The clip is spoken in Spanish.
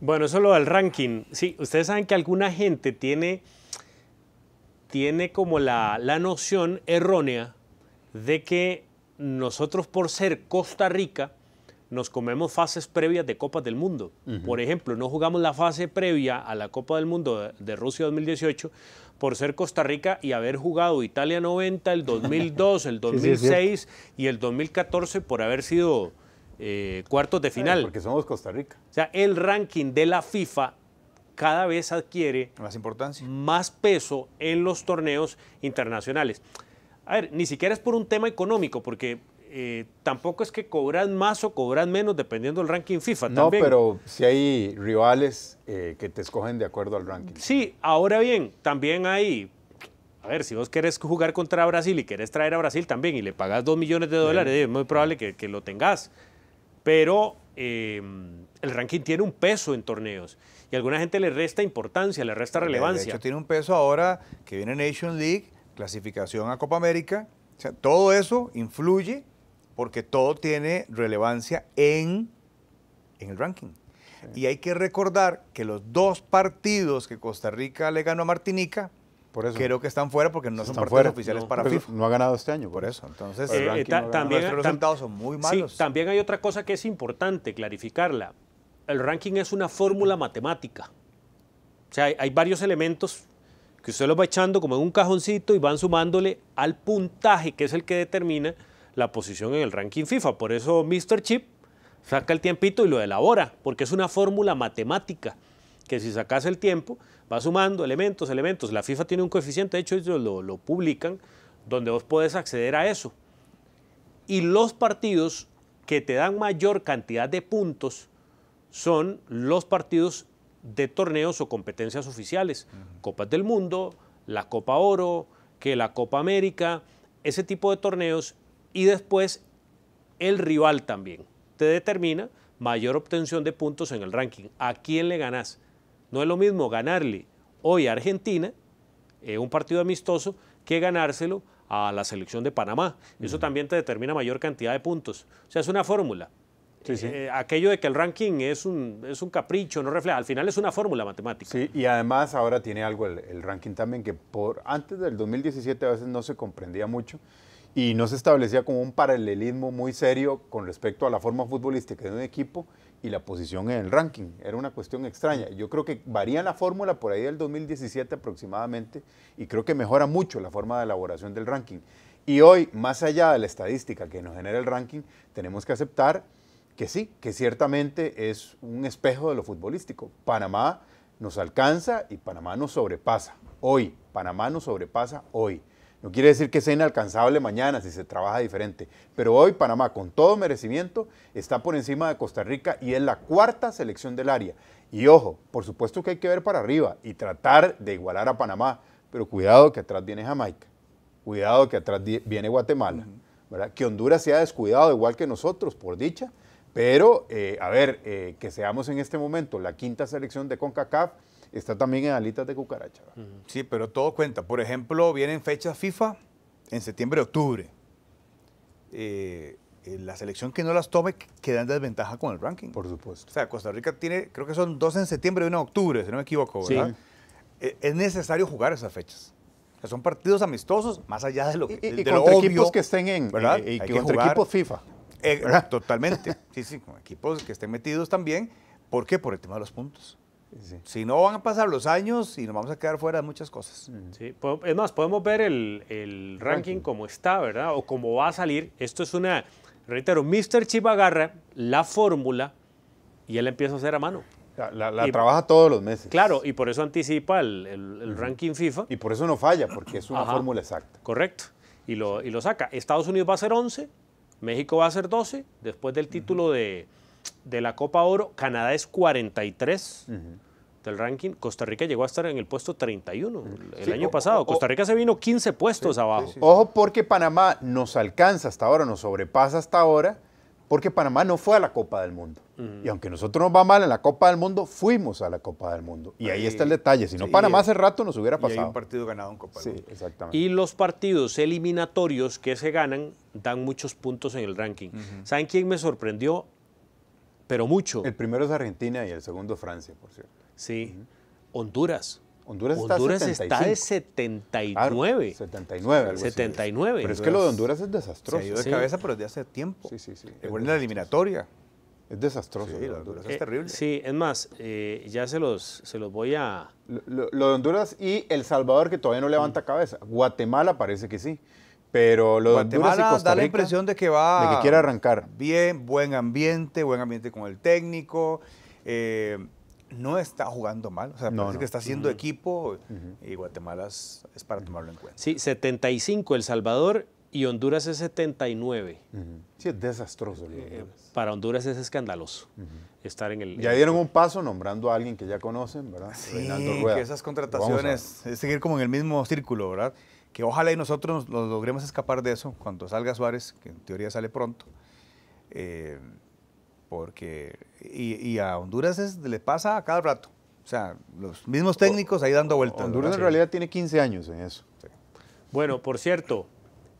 Bueno, eso lo del ranking. Sí, ustedes saben que alguna gente tiene, tiene como la, noción errónea de que nosotros por ser Costa Rica nos comemos fases previas de Copas del Mundo. Por ejemplo, no jugamos la fase previa a la Copa del Mundo de, Rusia 2018 por ser Costa Rica y haber jugado Italia 90, el 2002, el 2006 y el 2014 por haber sido eh, cuartos de final. porque somos Costa Rica. O sea, el ranking de la FIFA cada vez adquiere más importancia, más peso en los torneos internacionales. A ver, ni siquiera es por un tema económico, porque eh, tampoco es que cobran más o cobran menos dependiendo del ranking FIFA. No, pero si hay rivales eh, que te escogen de acuerdo al ranking. Sí, ahora bien, también hay a ver, si vos querés jugar contra Brasil y querés traer a Brasil también y le pagas dos millones de dólares, es muy probable que, que, lo tengas pero em, el ranking tiene un peso en torneos y a alguna gente le resta importancia, le resta relevancia. De hecho, tiene un peso ahora que viene Nation League, clasificación a Copa América. O sea, todo eso influye porque todo tiene relevancia en, el ranking. Y hay que recordar que los dos partidos que Costa Rica le ganó a Martinica Creo que están fuera porque no son partidos oficiales para FIFA. No ha ganado este año, por eso. Entonces, pues eh, también, resultados son muy malos. también hay otra cosa que es importante clarificarla. El ranking es una fórmula matemática. O sea, hay, hay varios elementos que usted los va echando como en un cajoncito y van sumándole al puntaje, que es el que determina la posición en el ranking FIFA. Por eso Mr. Chip saca el tiempito y lo elabora, porque es una fórmula matemática que si sacas el tiempo, va sumando elementos, elementos. La FIFA tiene un coeficiente, de hecho ellos lo, publican, donde vos podés acceder a eso. Y los partidos que te dan mayor cantidad de puntos son los partidos de torneos o competencias oficiales, Copas del Mundo, la Copa Oro, que la Copa América, ese tipo de torneos y después el rival también te determina mayor obtención de puntos en el ranking. ¿A quién le ganas? No es lo mismo ganarle hoy a Argentina eh, un partido amistoso que ganárselo a la selección de Panamá. Eso también te determina mayor cantidad de puntos. O sea, es una fórmula. Eh, aquello de que el ranking es un, es un capricho, no refleja. Al final es una fórmula matemática. Sí, y además ahora tiene algo el, el ranking también que por antes del 2017 a veces no se comprendía mucho y no se establecía como un paralelismo muy serio con respecto a la forma futbolística de un equipo y la posición en el ranking. Era una cuestión extraña. Yo creo que varía la fórmula por ahí del 2017 aproximadamente y creo que mejora mucho la forma de elaboración del ranking. Y hoy, más allá de la estadística que nos genera el ranking, tenemos que aceptar que sí, que ciertamente es un espejo de lo futbolístico. Panamá nos alcanza y Panamá nos sobrepasa hoy. Panamá nos sobrepasa hoy. No quiere decir que sea inalcanzable mañana si se trabaja diferente, pero hoy Panamá, con todo merecimiento, está por encima de Costa Rica y es la cuarta selección del área. Y ojo, por supuesto que hay que ver para arriba y tratar de igualar a Panamá, pero cuidado que atrás viene Jamaica, cuidado que atrás viene Guatemala, ¿verdad? que Honduras se ha descuidado igual que nosotros, por dicha, pero eh, a ver, eh, que seamos en este momento la quinta selección de CONCACAF está también en alitas de cucaracha. Sí, pero todo cuenta. Por ejemplo, vienen fechas FIFA en septiembre, octubre. Eh, eh, la selección que no las tome queda en desventaja con el ranking. Por supuesto. O sea, Costa Rica tiene, creo que son dos en septiembre y una en octubre, si no me equivoco, ¿verdad? Sí. E, es necesario jugar esas fechas. son partidos amistosos, más allá de lo que. de que estén en. ¿verdad? Eh, y, que equipos FIFA. totalmente. sí, sí, con equipos que estén metidos también. ¿Por qué? Por el tema de los puntos. Si no van a pasar los años y nos vamos a quedar fuera de muchas cosas. Es más, podemos ver el, ranking, como está, ¿verdad? O como va a salir. Esto es una, reitero, Mr. Chip agarra la fórmula y él empieza a hacer a mano. La, trabaja todos los meses. Claro, y por eso anticipa el, ranking FIFA. Y por eso no falla, porque es una fórmula exacta. Correcto. Y lo, saca. Estados Unidos va a ser 11, México va a ser 12, después del título de de la Copa Oro, Canadá es 43 del ranking, Costa Rica llegó a estar en el puesto 31 el año pasado, Costa Rica se vino 15 puestos abajo. Ojo porque Panamá nos alcanza hasta ahora, nos sobrepasa hasta ahora, porque Panamá no fue a la Copa del Mundo. Y aunque nosotros nos va mal en la Copa del Mundo, fuimos a la Copa del Mundo. Y ahí, está el detalle, si no Panamá hace rato nos hubiera pasado. Y un partido ganado en Copa Exactamente. Y los partidos eliminatorios que se ganan dan muchos puntos en el ranking. ¿Saben quién me sorprendió? pero mucho. El primero es Argentina y el segundo Francia, por cierto. Sí. Honduras. Honduras, está, de 79. 79, algo 79. Pero es que lo de Honduras es desastroso. Se ha de cabeza, pero desde hace tiempo. Sí, sí, sí. Igual en la eliminatoria. Es desastroso. Sí, es eh, terrible. Sí, es más, eh, ya se los, se los voy a. Lo, de Honduras y El Salvador, que todavía no levanta mm. cabeza. Guatemala parece que sí. Pero lo Guatemala de da la impresión de que va de que quiere arrancar. Bien, buen ambiente, buen ambiente con el técnico. Eh, no está jugando mal, o sea, parece que está haciendo equipo y Guatemala es, para tomarlo en cuenta. Sí, 75 El Salvador y Honduras es 79. Sí, es desastroso. Eh, para Honduras es escandaloso estar en el... Ya dieron un paso nombrando a alguien que ya conocen, ¿verdad? Sí, Rueda. esas contrataciones, es seguir como en el mismo círculo, ¿verdad? que ojalá y nosotros nos, logremos escapar de eso cuando salga Suárez, que en teoría sale pronto, eh, porque y, a Honduras es, le pasa a cada rato. O sea, los mismos técnicos ahí dando vueltas. Honduras en realidad tiene 15 años en eso. Bueno, por cierto,